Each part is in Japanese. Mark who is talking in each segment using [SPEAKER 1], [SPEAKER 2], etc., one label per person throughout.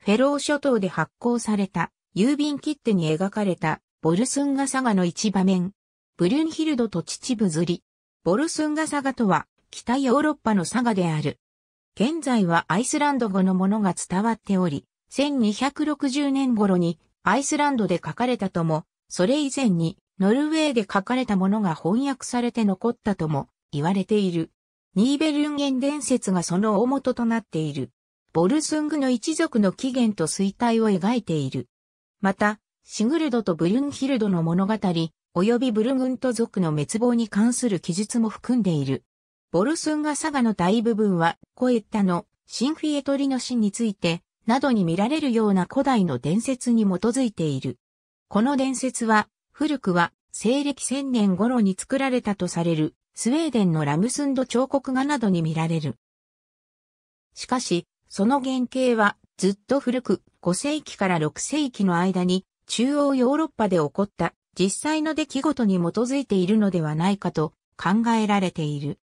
[SPEAKER 1] フェロー諸島で発行された郵便切手に描かれたボルスンガ
[SPEAKER 2] サガの一場面。ブリュンヒルドと秩父釣り。ボルスンガサガとは北ヨーロッパのサガである。現在はアイスランド語のものが伝わっており、1260年頃にアイスランドで書かれたとも、それ以前にノルウェーで書かれたものが翻訳されて残ったとも言われている。ニーベルンゲン伝説がその大元となっている。ボルスングの一族の起源と衰退を描いている。また、シグルドとブリュンヒルドの物語、及びブルグント族の滅亡に関する記述も含んでいる。ボルスンガサガの大部分は、コエッタのシンフィエトリの死について、などに見られるような古代の伝説に基づいている。この伝説は、古くは西暦千年頃に作られたとされるスウェーデンのラムスンド彫刻画などに見られる。しかし、その原型はずっと古く5世紀から6世紀の間に中央ヨーロッパで起こった実際の出来事に基づいているのではないかと考えられている。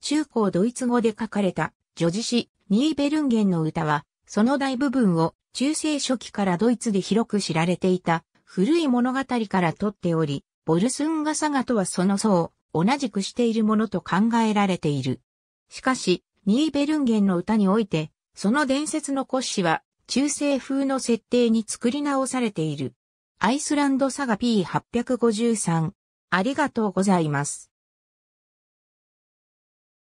[SPEAKER 2] 中高ドイツ語で書かれた女子詩ニーベルンゲンの歌はその大部分を中世初期からドイツで広く知られていた古い物語から取っており、ボルスンガサガとはその層を同じくしているものと考えられている。しかし、ニーベルンゲンの歌において、その伝説の骨子は、中世風の設定に作り直されている。アイスランドサガ
[SPEAKER 1] P853。ありがとうございます。